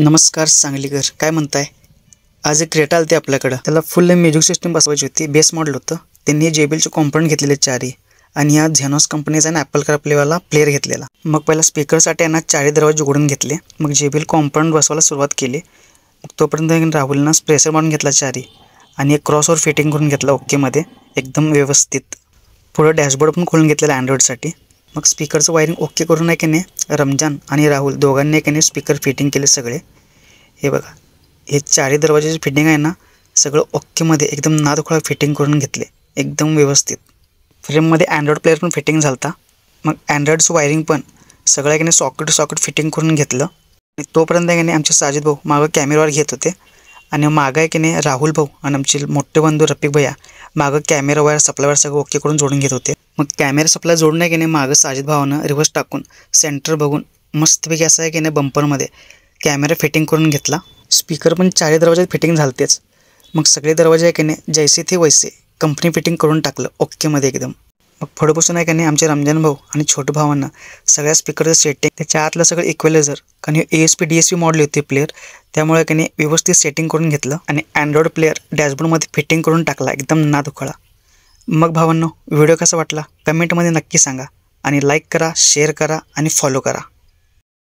नमस्कार सांगलीकर काय म्हणताय आज एक क्रेटा आलती आपल्याकडं त्याला फुल म्युझिक सिस्टम बसवायची होती बेस मॉडेल होतं त्यांनी जेबीलचे कॉम्पोनंट घेतलेले चारी आणि या झेनॉस कंपनीचा आणि ॲपल क्राफ्टलेवाला प्लेअर घेतलेला मग पहिला स्पीकरसाठी यांना चारी दरवाजे उघडून घेतले मग जेबील कॉम्पोनंट बसवायला सुरुवात केली मग तोपर्यंत राहुलनं स्प्रेसर मारून घेतला चारी आणि एक क्रॉसवर फिटिंग करून घेतला ओकेमध्ये एकदम व्यवस्थित पुढं डॅशबोर्ड पण खोलून घेतलेला अँड्रॉइडसाठी मग स्पीकरचं वायरिंग ओके करून आहे की नाही रमजान आणि राहुल दोघांनी की नाही स्पीकर फिटिंग केले सगळे हे बघा हे चारही दरवाजाची फिटिंग आहे ना सगळं ओकेमध्ये एकदम नादखोळा फिटिंग करून घेतले एकदम व्यवस्थित फ्रेममध्ये अँड्रॉइड प्लेअर पण फिटिंग झाला मग अँड्रॉइडचं वायरिंग पण सगळ्या की नाही सॉकेट सॉकेट फिटिंग करून घेतलं आणि तोपर्यंत की नाही आमचे साजिद भाऊ मागं कॅमेरावर घेत होते आणि मागं आहे की नाही राहुल भाऊ आणि आमचे मोठे बंधू रफिक भैया मागं कॅमेरा वायर सप्लाय वायर सगळं ओके करून जोडून घेत होते मग कॅमेरा सप्लाय जोडून आहे की नाही मागं साजिद भावानं रिव्हर्स टाकून सेंटर बघून मस्तपैकी असं आहे की नाही बंपरमध्ये कॅमेरा फिटिंग करून घेतला स्पीकर पण चारही दरवाज्यात फिटिंग झालतेच मग सगळे दरवाजे आहे की नाही जैसे ते वैसे कंपनी फिटिंग करून टाकलं ओकेमध्ये एकदम मग पुढं आहे का नाही आमच्या रमजान भाऊ आणि छोटू भावांना सगळ्या स्पीकरचं सेटिंग त्याच्या आतलं सगळं इक्वेलायझर कारण A S P D S P model होते प्लेअर त्यामुळे त्याने व्यवस्थित सेटिंग करून घेतलं आणि अँड्रॉइड प्लेअर डॅशबोर्डमध्ये फिटिंग करून टाकला एकदम ना दुखळा मग भावांनो व्हिडिओ कसा वाटला कमेंटमध्ये नक्की सांगा आणि लाईक करा शेअर करा आणि फॉलो करा